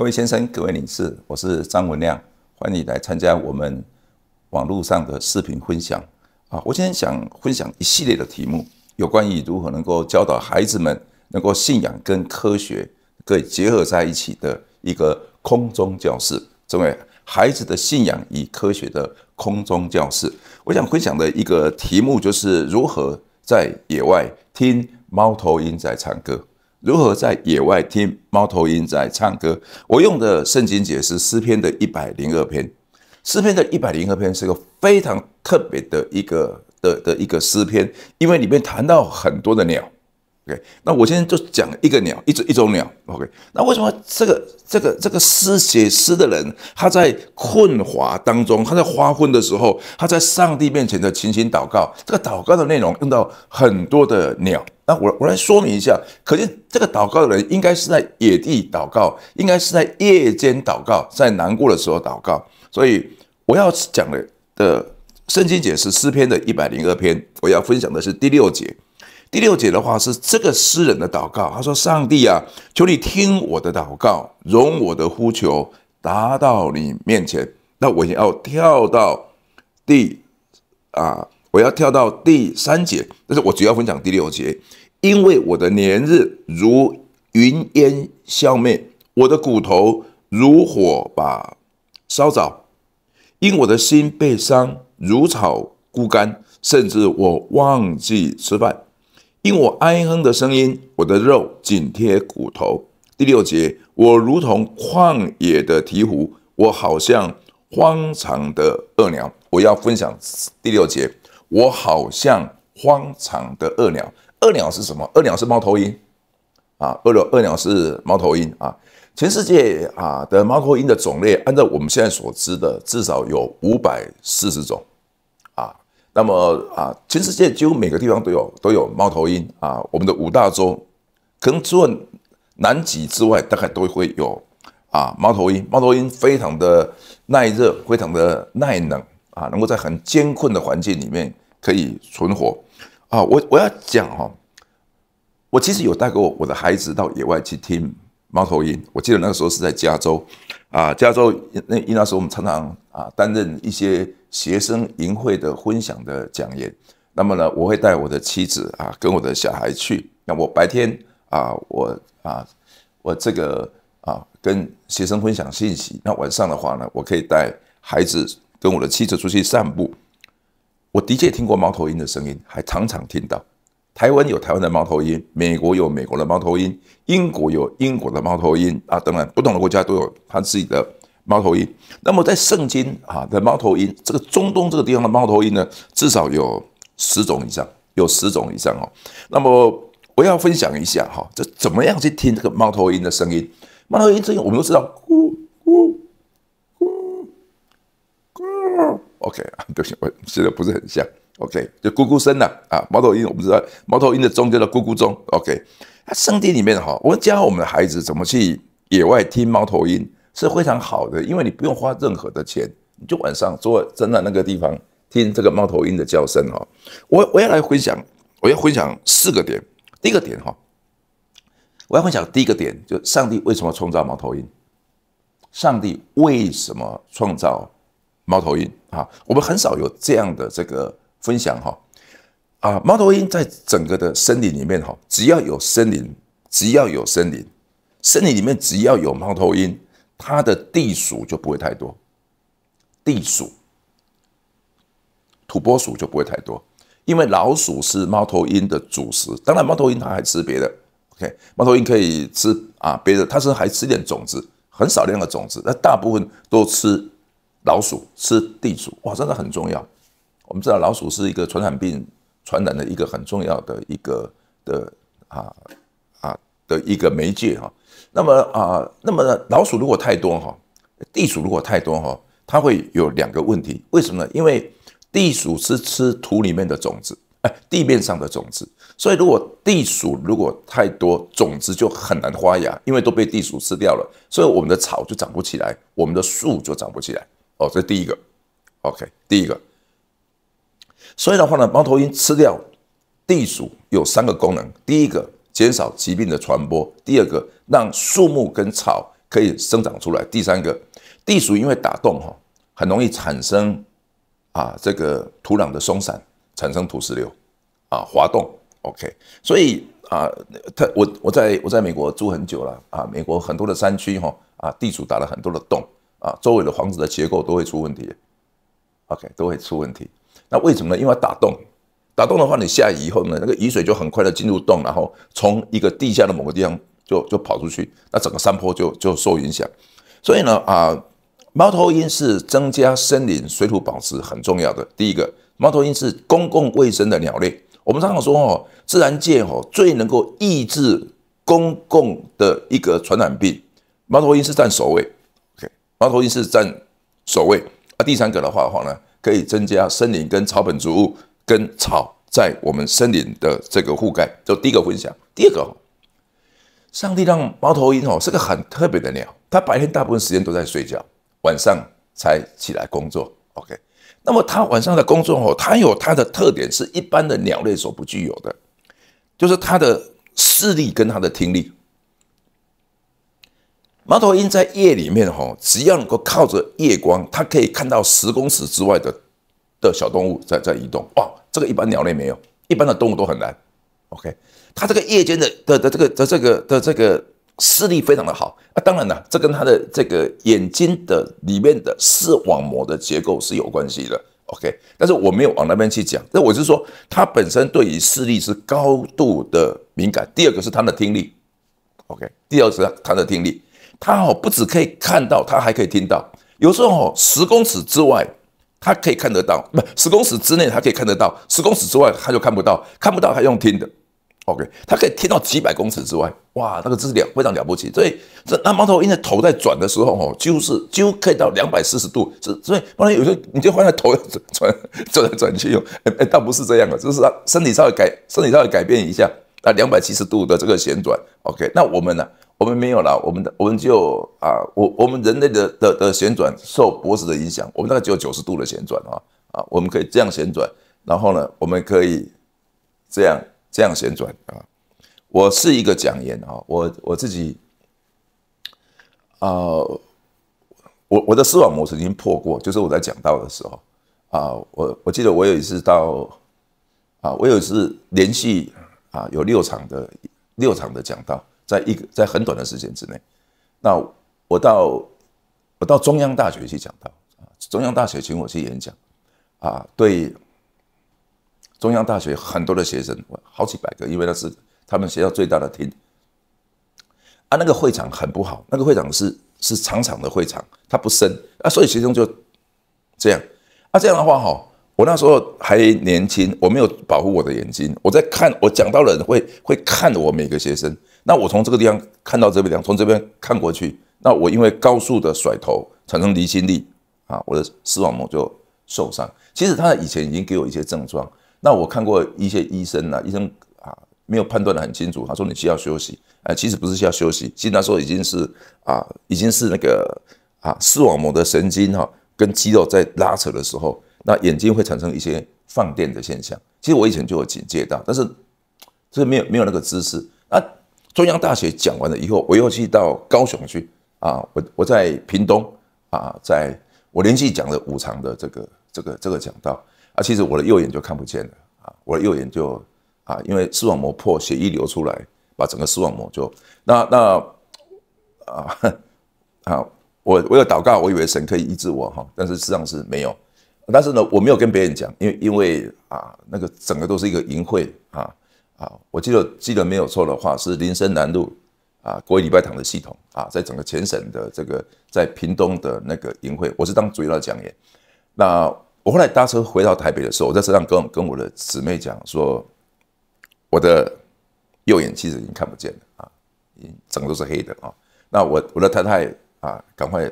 各位先生、各位女士，我是张文亮，欢迎你来参加我们网络上的视频分享。啊，我今天想分享一系列的题目，有关于如何能够教导孩子们能够信仰跟科学可以结合在一起的一个空中教室。这位孩子的信仰与科学的空中教室，我想分享的一个题目就是如何在野外听猫头鹰在唱歌。如何在野外听猫头鹰在唱歌？我用的圣经解释诗篇的一百零二篇。诗篇的一百零二篇是个非常特别的一个的的一个诗篇，因为里面谈到很多的鸟。那我今天就讲一个鸟，一只一种鸟。OK，那为什么这个这个这个诗写诗的人，他在困乏当中，他在昏的时候，他在上帝面前的情形祷告，这个祷告的内容用到很多的鸟。那我我来说明一下，可见这个祷告的人应该是在野地祷告，应该是在夜间祷告，在难过的时候祷告。所以我要讲的的圣经解释诗篇的一百零二篇，我要分享的是第六节。第六节的话是这个诗人的祷告。他说：“上帝啊，求你听我的祷告，容我的呼求达到你面前。”那我要跳到第啊，我要跳到第三节，但是我主要分享第六节，因为我的年日如云烟消灭，我的骨头如火把烧着，因我的心被伤如草枯干，甚至我忘记吃饭。”因我哀哼的声音，我的肉紧贴骨头。第六节，我如同旷野的鹈鹕，我好像荒场的饿鸟。我要分享第六节，我好像荒场的饿鸟。饿鸟是什么？饿鸟是猫头鹰啊！饿鸟饿鸟是猫头鹰啊！全世界啊的猫头鹰的种类，按照我们现在所知的，至少有五百四十种。那么啊，全世界几乎每个地方都有都有猫头鹰啊。我们的五大洲，可能除了南极之外，大概都会有啊猫头鹰。猫头鹰非常的耐热，非常的耐冷啊，能够在很艰困的环境里面可以存活啊。我我要讲哈，我其实有带过我的孩子到野外去听猫头鹰。我记得那个时候是在加州啊，加州那那时候我们常常啊担任一些。学生淫秽的分享的讲演，那么呢，我会带我的妻子啊，跟我的小孩去。那我白天啊，我啊，我这个啊，跟学生分享信息。那晚上的话呢，我可以带孩子跟我的妻子出去散步。我的确听过猫头鹰的声音，还常常听到。台湾有台湾的猫头鹰，美国有美国的猫头鹰，英国有英国的猫头鹰啊，当然，不同的国家都有它自己的。猫头鹰，那么在圣经啊，在猫头鹰这个中东这个地方的猫头鹰呢，至少有十种以上，有十种以上哦。那么我要分享一下哈，这怎么样去听这个猫头鹰的声音？猫头鹰声音我们都知道，咕咕咕咕，OK 啊，对不起，我写的不是很像，OK，就咕咕声呐、啊，猫头鹰我们知道，猫头鹰的钟叫做咕咕钟，OK。它圣经里面哈，我教我们的孩子怎么去野外听猫头鹰。是非常好的，因为你不用花任何的钱，你就晚上坐站在那个地方听这个猫头鹰的叫声哦。我我要来分享，我要分享四个点。第一个点哈，我要分享第一个点，就上帝为什么创造猫头鹰？上帝为什么创造猫头鹰啊？我们很少有这样的这个分享哈。啊，猫头鹰在整个的森林里面哈，只要有森林，只要有森林，森林里面只要有猫头鹰。它的地鼠就不会太多，地鼠、土拨鼠就不会太多，因为老鼠是猫头鹰的主食。当然，猫头鹰它还吃别的。OK，猫头鹰可以吃啊别的，它是还吃点种子，很少量的种子，那大部分都吃老鼠、吃地鼠。哇，真的很重要。我们知道老鼠是一个传染病传染的一个很重要的一个的啊啊的一个媒介哈。那么啊，那么老鼠如果太多哈，地鼠如果太多哈，它会有两个问题，为什么呢？因为地鼠是吃土里面的种子，哎，地面上的种子，所以如果地鼠如果太多，种子就很难发芽，因为都被地鼠吃掉了，所以我们的草就长不起来，我们的树就长不起来。哦，这第一个，OK，第一个。所以的话呢，猫头鹰吃掉地鼠有三个功能：第一个，减少疾病的传播；第二个，让树木跟草可以生长出来。第三个，地鼠因为打洞哈，很容易产生啊这个土壤的松散，产生土石流，啊滑动。OK，所以啊，他我我在我在美国住很久了啊，美国很多的山区哈啊，地鼠打了很多的洞啊，周围的房子的结构都会出问题。OK，都会出问题。那为什么呢？因为打洞，打洞的话，你下雨以后呢，那个雨水就很快的进入洞，然后从一个地下的某个地方。就就跑出去，那整个山坡就就受影响。所以呢，啊，猫头鹰是增加森林水土保持很重要的。第一个，猫头鹰是公共卫生的鸟类。我们常常说哦，自然界哦最能够抑制公共的一个传染病，猫头鹰是占首位。OK，猫头鹰是占首位。那第三个的话的话呢，可以增加森林跟草本植物跟草在我们森林的这个覆盖。就第一个分享，第二个。上帝让猫头鹰哦是个很特别的鸟，它白天大部分时间都在睡觉，晚上才起来工作。OK，那么它晚上的工作哦，它有它的特点，是一般的鸟类所不具有的，就是它的视力跟它的听力。猫头鹰在夜里面哈，只要能够靠着夜光，它可以看到十公尺之外的的小动物在在移动。哇，这个一般鸟类没有，一般的动物都很难。OK，他这个夜间的的的这个的这个的这个视力非常的好啊，当然了，这跟他的这个眼睛的里面的视网膜的结构是有关系的。OK，但是我没有往那边去讲，那我是说他本身对于视力是高度的敏感。第二个是他的听力，OK，第二个是他他的听力，他哦不只可以看到，他还可以听到。有时候哦十公尺之外，他可以看得到，不十公尺之内他可以看得到，十公尺之外他就看不到，看不到他用听的。OK，它可以听到几百公尺之外，哇，那个真是了，非常了不起。所以，这那猫头鹰的头在转的时候，哦，几乎是几乎可以到两百四十度，是所以不然有时候你就换现头转转转来转去哦，哎，倒不是这样的，就是它身体稍微改，身体稍微改变一下啊，两百七十度的这个旋转。OK，那我们呢？我们没有了，我们的我们就啊，我我们人类的的的旋转受脖子的影响，我们大概只有九十度的旋转啊啊，我们可以这样旋转，然后呢，我们可以这样。这样旋转啊！我是一个讲演啊，我我自己，呃，我我的视网膜曾经破过，就是我在讲到的时候啊，我我记得我有一次到啊，我有一次连续啊有六场的六场的讲到，在一个在很短的时间之内，那我到我到中央大学去讲到啊，中央大学请我去演讲啊，对。中央大学很多的学生，好几百个，因为那是他们学校最大的厅。啊，那个会场很不好，那个会场是是长长的会场，它不深啊，所以学生就这样。啊，这样的话哈，我那时候还年轻，我没有保护我的眼睛，我在看，我讲到人会会看我每个学生。那我从这个地方看到这边，从这边看过去，那我因为高速的甩头产生离心力啊，我的视网膜就受伤。其实他以前已经给我一些症状。那我看过一些医生啊，医生啊没有判断得很清楚，他说你需要休息，哎，其实不是需要休息，其实时候已经是啊，已经是那个啊视网膜的神经哈跟肌肉在拉扯的时候，那眼睛会产生一些放电的现象。其实我以前就有警戒到，但是这没有没有那个知识。那中央大学讲完了以后，我又去到高雄去啊，我我在屏东啊，在我连续讲了五场的这个这个这个讲道。啊，其实我的右眼就看不见了啊，我的右眼就啊，因为视网膜破，血液流出来，把整个视网膜就那那啊啊，我我有祷告，我以为神可以医治我哈，但是事实上是没有。但是呢，我没有跟别人讲，因为因为啊，那个整个都是一个淫秽啊啊，我记得记得没有错的话，是林森南路啊国语礼拜堂的系统啊，在整个全省的这个在屏东的那个淫秽，我是当主要讲演，那。我后来搭车回到台北的时候，我在车上跟跟我的姊妹讲说，我的右眼其实已经看不见了啊，已经整个都是黑的啊。那我我的太太啊，赶快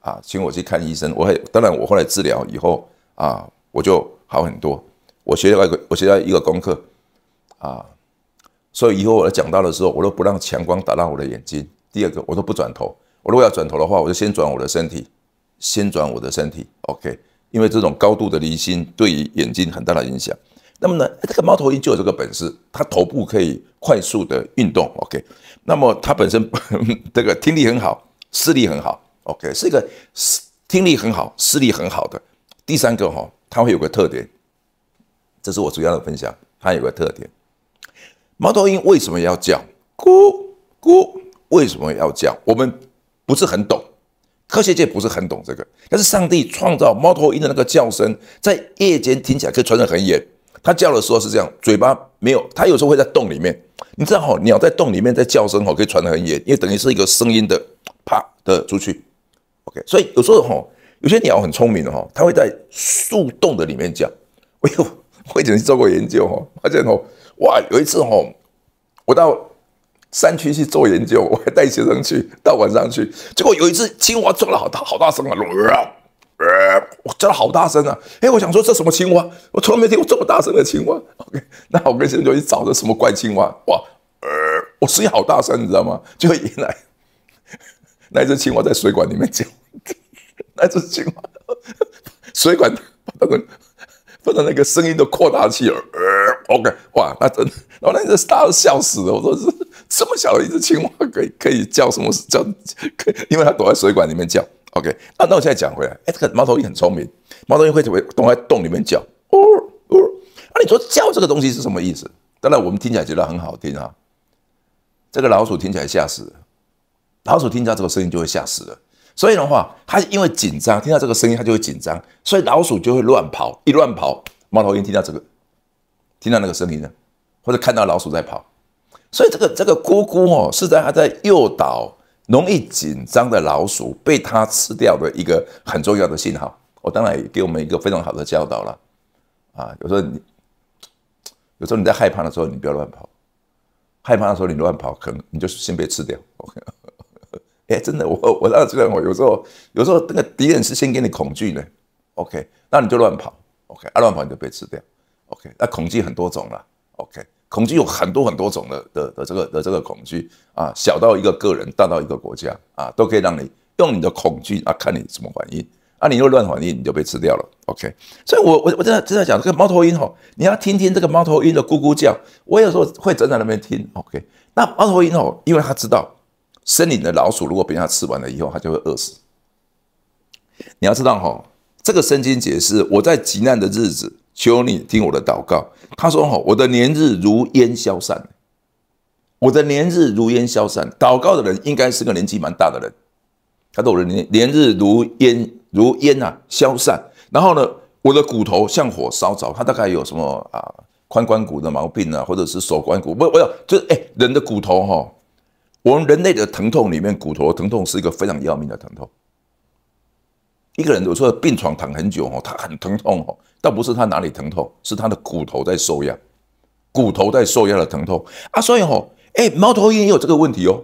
啊，请我去看医生。我还当然我后来治疗以后啊，我就好很多。我学了一个我学了一个功课啊，所以以后我讲到的时候，我都不让强光打到我的眼睛。第二个，我都不转头。我如果要转头的话，我就先转我的身体，先转我的身体。OK。因为这种高度的离心对于眼睛很大的影响，那么呢，这个猫头鹰就有这个本事，它头部可以快速的运动，OK，那么它本身 这个听力很好，视力很好，OK，是一个听听力很好、视力很好的。第三个哈，它会有个特点，这是我主要的分享，它有个特点，猫头鹰为什么要叫咕咕？为什么要叫？我们不是很懂。科学界不是很懂这个，但是上帝创造猫头鹰的那个叫声，在夜间听起来可以传得很远。它叫的时候是这样，嘴巴没有，它有时候会在洞里面。你知道吼，鸟在洞里面在叫声吼，可以传得很远，因为等于是一个声音的啪的出去。OK，所以有时候吼，有些鸟很聪明的、哈，它会在树洞的里面叫。我有我以前做过研究哈，发现吼，哇，有一次吼，我到。山区去做研究，我还带学生去，到晚上去。结果有一只青蛙叫了好大，好大声啊！我叫了好大声啊！哎，我想说这什么青蛙？我从来没听过这么大声的青蛙。OK，那我跟学生就去找这什么怪青蛙。哇，我声音好大声，你知道吗？就引来那只青蛙在水管里面叫。那只青蛙水管那个放到那个声音的扩大器了。OK，哇，那真的，然后那只大笑死了。我说是。这么小的一只青蛙，可以可以叫什么叫？可因为它躲在水管里面叫。OK，那那我现在讲回来，哎，这个猫头鹰很聪明，猫头鹰会会躲在洞里面叫，哦哦。那你说叫这个东西是什么意思？当然我们听起来觉得很好听啊。这个老鼠听起来吓死了，老鼠听到这个声音就会吓死了。所以的话，它因为紧张，听到这个声音它就会紧张，所以老鼠就会乱跑。一乱跑，猫头鹰听到这个，听到那个声音呢，或者看到老鼠在跑。所以这个这个咕咕哦是在他在诱导容易紧张的老鼠被它吃掉的一个很重要的信号。我当然也给我们一个非常好的教导了。啊，有时候你有时候你在害怕的时候，你不要乱跑。害怕的时候你乱跑，可能你就先被吃掉。OK，哎，真的，我我当时觉得我有时候有时候那个敌人是先给你恐惧的。OK，那你就乱跑。OK，啊乱跑你就被吃掉。OK，那恐惧很多种了。OK。恐惧有很多很多种的的的这个的这个恐惧啊，小到一个个人，大到一个国家啊，都可以让你用你的恐惧啊，看你什么反应啊，你又乱反应，你就被吃掉了。OK，所以，我我我真的真的讲这个猫头鹰吼，你要听听这个猫头鹰的咕咕叫，我有时候会站在那边听。OK，那猫头鹰哦，因为它知道森林的老鼠如果被它吃完了以后，它就会饿死。你要知道哈，这个圣经解释我在极难的日子。求你听我的祷告。他说：“哈，我的年日如烟消散，我的年日如烟消散。”祷告的人应该是个年纪蛮大的人。他说：“我的年年日如烟如烟啊消散。”然后呢，我的骨头像火烧着。他大概有什么啊？髋关节的毛病啊，或者是手关节不不有？就是哎，人的骨头哈，我们人类的疼痛里面，骨头疼痛是一个非常要命的疼痛。一个人有时候病床躺很久哦，他很疼痛哦，倒不是他哪里疼痛，是他的骨头在受压，骨头在受压的疼痛啊。所以吼，哎，猫头鹰也有这个问题哦。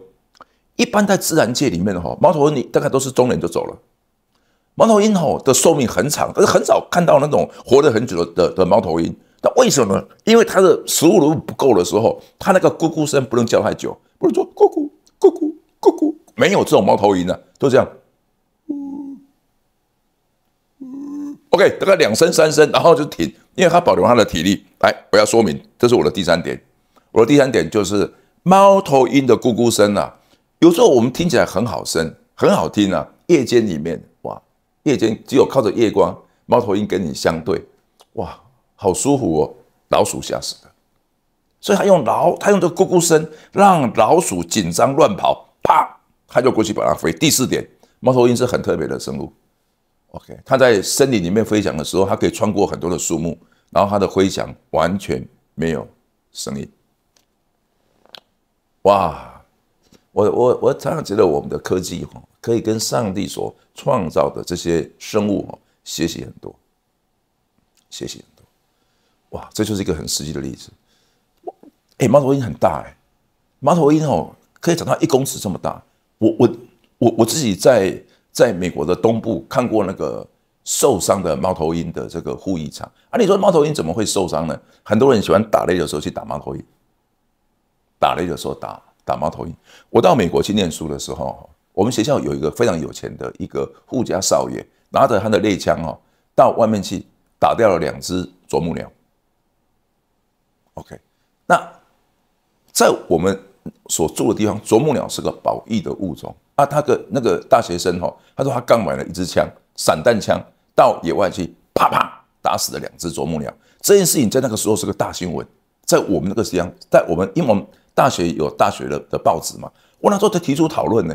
一般在自然界里面的吼，猫头鹰大概都是中年就走了。猫头鹰吼的寿命很长，可是很少看到那种活了很久的的猫头鹰。那为什么？因为它的食物如果不够的时候，它那个咕咕声不能叫太久，不能说咕咕咕咕咕咕，没有这种猫头鹰的，都这样。OK，大概两声三声，然后就停，因为它保留它的体力。来，我要说明，这是我的第三点。我的第三点就是猫头鹰的咕咕声啊，有时候我们听起来很好听，很好听啊。夜间里面，哇，夜间只有靠着夜光，猫头鹰跟你相对，哇，好舒服哦，老鼠吓死了。所以它用老，它用这咕咕声让老鼠紧张乱跑，啪，它就过去把它飞。第四点，猫头鹰是很特别的生物。OK，它在森林里面飞翔的时候，它可以穿过很多的树木，然后它的飞翔完全没有声音。哇，我我我常常觉得我们的科技哈，可以跟上帝所创造的这些生物哈，学习很多，学习很多。哇，这就是一个很实际的例子。哎，猫头鹰很大哎，猫头鹰哦，可以长到一公尺这么大。我我我我自己在。在美国的东部看过那个受伤的猫头鹰的这个护翼场啊，你说猫头鹰怎么会受伤呢？很多人喜欢打雷的时候去打猫头鹰，打雷的时候打打猫头鹰。我到美国去念书的时候，我们学校有一个非常有钱的一个富家少爷，拿着他的猎枪哦，到外面去打掉了两只啄木鸟。OK，那在我们所住的地方，啄木鸟是个保育的物种。啊，他个那个大学生哈，他说他刚买了一支枪，散弹枪，到野外去，啪啪打死了两只啄木鸟。这件事情在那个时候是个大新闻，在我们那个时间，在我们因为我们大学有大学的的报纸嘛，我那时候他提出讨论呢。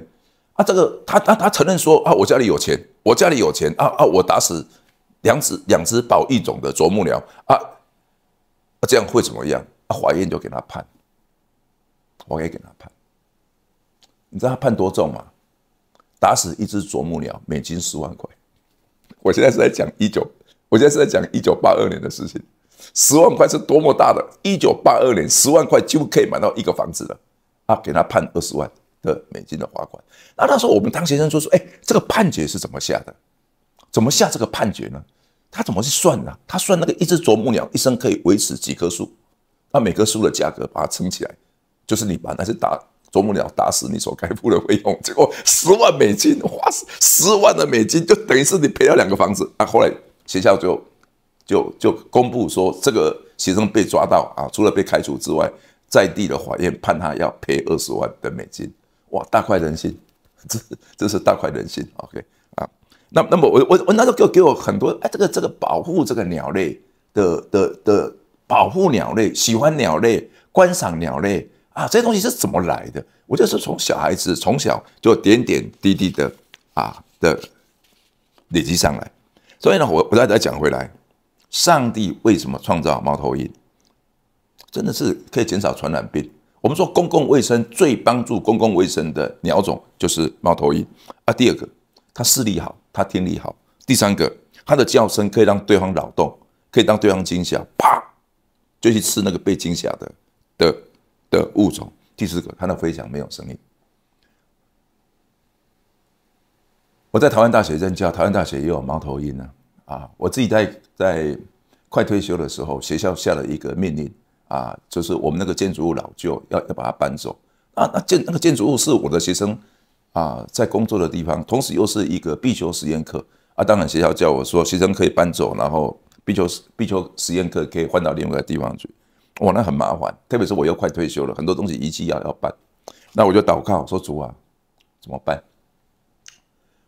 啊，这个他他他承认说啊，我家里有钱，我家里有钱啊啊，我打死两只两只保育种的啄木鸟啊，这样会怎么样？啊，法院就给他判，可以给他判，你知道他判多重吗？打死一只啄木鸟，美金十万块。我现在是在讲一九，我现在是在讲一九八二年的事情。十万块是多么大的！一九八二年，十万块几乎可以买到一个房子了。啊，给他判二十万的美金的罚款。那那时候我们汤先生就说：“哎，这个判决是怎么下的？怎么下这个判决呢？他怎么去算呢？他算那个一只啄木鸟一生可以维持几棵树？那每棵树的价格把它撑起来，就是你把那些打。”啄木鸟打死你所该付的费用，结果十万美金，花十万的美金就等于是你赔了两个房子。那后来学校就就就公布说，这个学生被抓到啊，除了被开除之外，在地的法院判他要赔二十万的美金。哇，大快人心，这这是大快人心。OK 啊，那那么我我我那时候给给我很多哎，这个这个保护这个鸟类的的的保护鸟类，喜欢鸟类，观赏鸟类。啊，这东西是怎么来的？我就是从小孩子从小就点点滴滴的啊的累积上来。所以呢，我我再再讲回来，上帝为什么创造猫头鹰？真的是可以减少传染病。我们说公共卫生最帮助公共卫生的鸟种就是猫头鹰啊。第二个，它视力好，它听力好。第三个，它的叫声可以让对方扰动，可以让对方惊吓，啪就去吃那个被惊吓的的。的物种，第四个，它的飞翔没有声音。我在台湾大学任教，台湾大学也有猫头鹰呢。啊，我自己在在快退休的时候，学校下了一个命令啊，就是我们那个建筑物老旧，要要把它搬走。啊，那建那个建筑物是我的学生啊，在工作的地方，同时又是一个必修实验课啊。当然，学校叫我说，学生可以搬走，然后必修必修实验课可以换到另外一个地方去。我那很麻烦，特别是我又快退休了，很多东西仪器要要搬，那我就祷告说主啊，怎么办？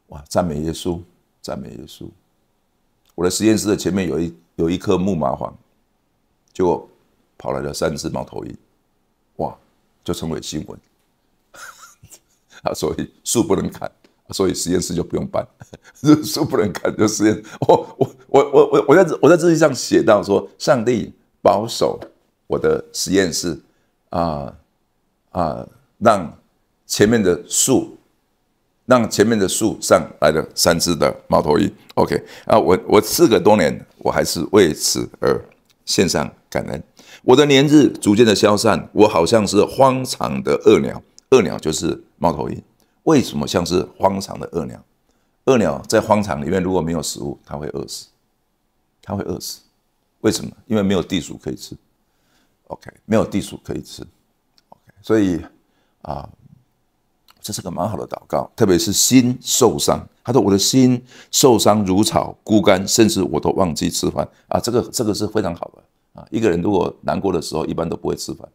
哇！赞美耶稣，赞美耶稣！我的实验室的前面有一有一棵木麻黄，结果跑来了三只猫头鹰，哇！就成为新闻 啊！所以树不能砍，所以实验室就不用搬。树不能砍，就实验。我我我我我我在我在日记上写到说，上帝保守。我的实验室，啊啊，让前面的树，让前面的树上来了三只的猫头鹰。OK 啊，我我四个多年，我还是为此而献上感恩。我的年日逐渐的消散，我好像是荒场的恶鸟，恶鸟就是猫头鹰。为什么像是荒场的恶鸟？恶鸟在荒场里面如果没有食物，它会饿死，它会饿死。为什么？因为没有地鼠可以吃。OK，没有地鼠可以吃，OK，所以啊，这是个蛮好的祷告，特别是心受伤。他说：“我的心受伤如草枯干，甚至我都忘记吃饭啊。”这个这个是非常好的啊。一个人如果难过的时候，一般都不会吃饭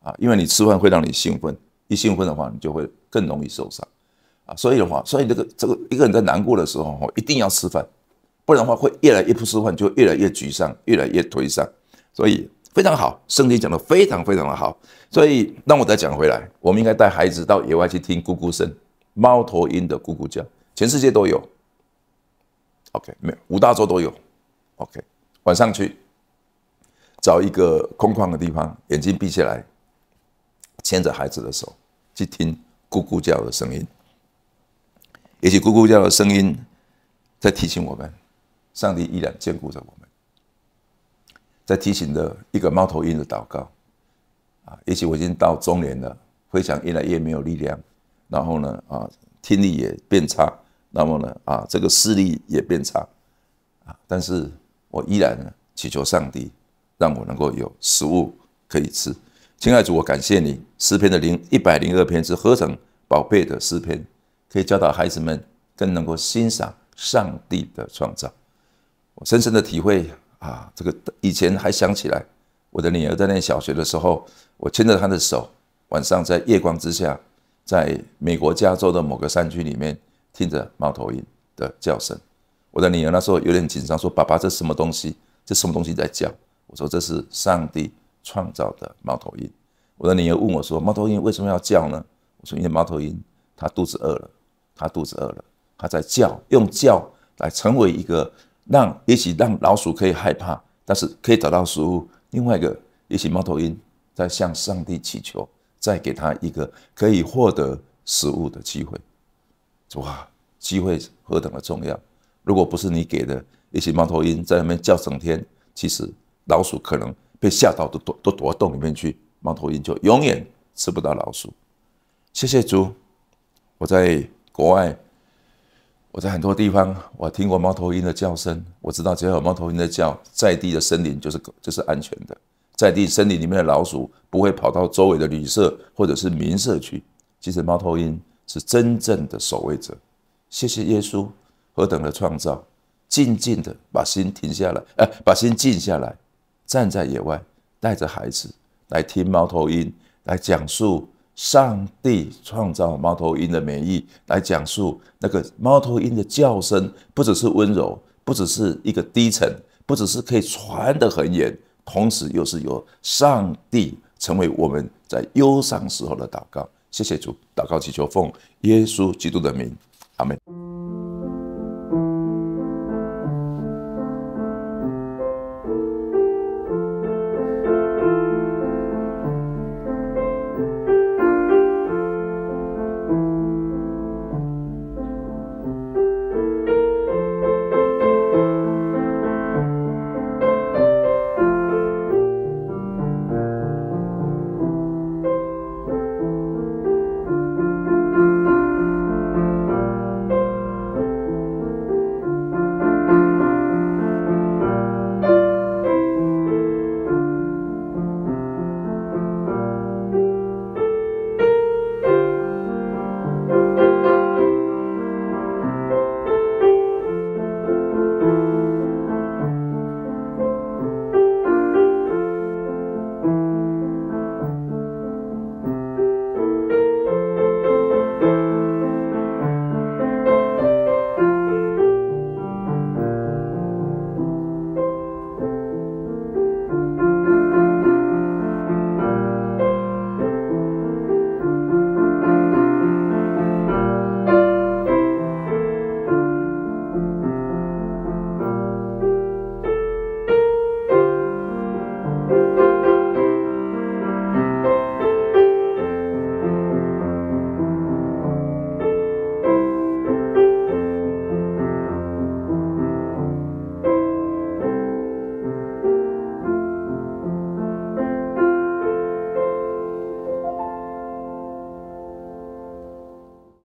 啊，因为你吃饭会让你兴奋，一兴奋的话，你就会更容易受伤啊。所以的话，所以这个这个一个人在难过的时候哦，一定要吃饭，不然的话会越来越不吃饭，就越来越沮丧，越来越颓丧。所以。非常好，圣经讲的非常非常的好，所以让我再讲回来，我们应该带孩子到野外去听咕咕声，猫头鹰的咕咕叫，全世界都有。OK，没有五大洲都有。OK，晚上去找一个空旷的地方，眼睛闭起来，牵着孩子的手去听咕咕叫的声音，也许咕咕叫的声音在提醒我们，上帝依然眷顾着我们。在提醒的一个猫头鹰的祷告啊，也许我已经到中年了，回想越来越没有力量，然后呢，啊，听力也变差，那么呢，啊，这个视力也变差，啊，但是我依然祈求上帝让我能够有食物可以吃。亲爱的主，我感谢你。诗篇的零一百零二篇是何等宝贝的诗篇，可以教导孩子们更能够欣赏上帝的创造。我深深的体会。啊，这个以前还想起来，我的女儿在念小学的时候，我牵着她的手，晚上在月光之下，在美国加州的某个山区里面，听着猫头鹰的叫声。我的女儿那时候有点紧张，说：“爸爸，这什么东西？这什么东西在叫？”我说：“这是上帝创造的猫头鹰。”我的女儿问我说：“猫头鹰为什么要叫呢？”我说：“因为猫头鹰它肚子饿了，它肚子饿了，它在叫，用叫来成为一个。”让一起让老鼠可以害怕，但是可以找到食物。另外一个一许猫头鹰在向上帝祈求，再给他一个可以获得食物的机会。哇，机会何等的重要！如果不是你给的，一许猫头鹰在那边叫整天，其实老鼠可能被吓到都躲都躲到洞里面去，猫头鹰就永远吃不到老鼠。谢谢主，我在国外。我在很多地方，我听过猫头鹰的叫声。我知道，只要有猫头鹰的叫，在地的森林就是就是安全的。在地森林里面的老鼠不会跑到周围的旅社或者是民社去。其实，猫头鹰是真正的守卫者。谢谢耶稣，何等的创造！静静地把心停下来，哎，把心静下来，站在野外，带着孩子来听猫头鹰来讲述。上帝创造猫头鹰的美意来讲述那个猫头鹰的叫声，不只是温柔，不只是一个低沉，不只是可以传得很远，同时又是由上帝成为我们在忧伤时候的祷告。谢谢主，祷告祈求奉耶稣基督的名，阿门。